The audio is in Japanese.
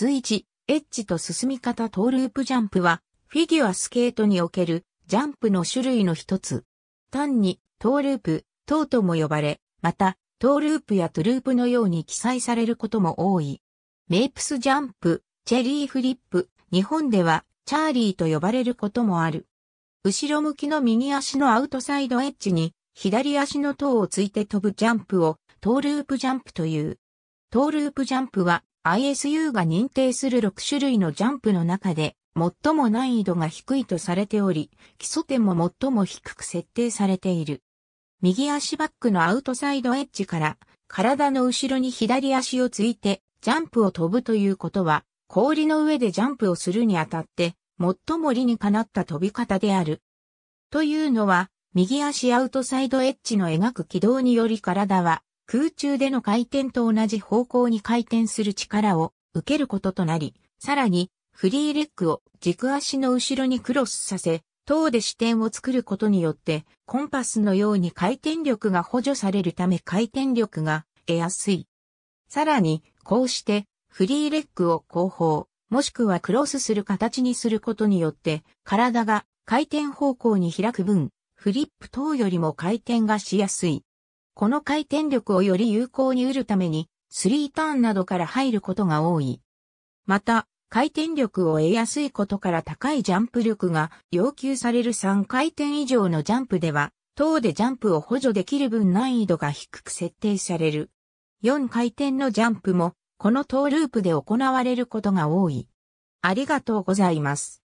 図1、エッジと進み方トーループジャンプは、フィギュアスケートにおけるジャンプの種類の一つ。単に、トーループ、トーとも呼ばれ、また、トーループやトゥループのように記載されることも多い。メイプスジャンプ、チェリーフリップ、日本では、チャーリーと呼ばれることもある。後ろ向きの右足のアウトサイドエッジに、左足の塔をついて飛ぶジャンプを、トーループジャンプという。トーループジャンプは、ISU が認定する6種類のジャンプの中で、最も難易度が低いとされており、基礎点も最も低く設定されている。右足バックのアウトサイドエッジから、体の後ろに左足をついて、ジャンプを飛ぶということは、氷の上でジャンプをするにあたって、最も理にかなった飛び方である。というのは、右足アウトサイドエッジの描く軌道により体は空中での回転と同じ方向に回転する力を受けることとなり、さらにフリーレッグを軸足の後ろにクロスさせ、等で視点を作ることによって、コンパスのように回転力が補助されるため回転力が得やすい。さらに、こうして、フリーレッグを後方、もしくはクロスする形にすることによって、体が回転方向に開く分、フリップ等よりも回転がしやすい。この回転力をより有効に得るために、スリーターンなどから入ることが多い。また、回転力を得やすいことから高いジャンプ力が要求される3回転以上のジャンプでは、等でジャンプを補助できる分難易度が低く設定される。4回転のジャンプも、この等ループで行われることが多い。ありがとうございます。